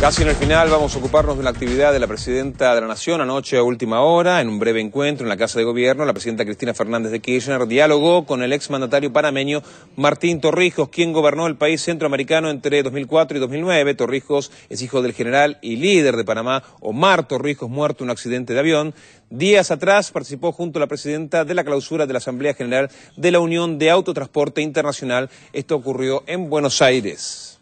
Casi en el final vamos a ocuparnos de una actividad de la presidenta de la Nación anoche a última hora, en un breve encuentro en la Casa de Gobierno, la presidenta Cristina Fernández de Kirchner dialogó con el exmandatario panameño Martín Torrijos, quien gobernó el país centroamericano entre 2004 y 2009. Torrijos es hijo del general y líder de Panamá, Omar Torrijos, muerto en un accidente de avión. Días atrás participó junto a la presidenta de la clausura de la Asamblea General de la Unión de Autotransporte Internacional. Esto ocurrió en Buenos Aires.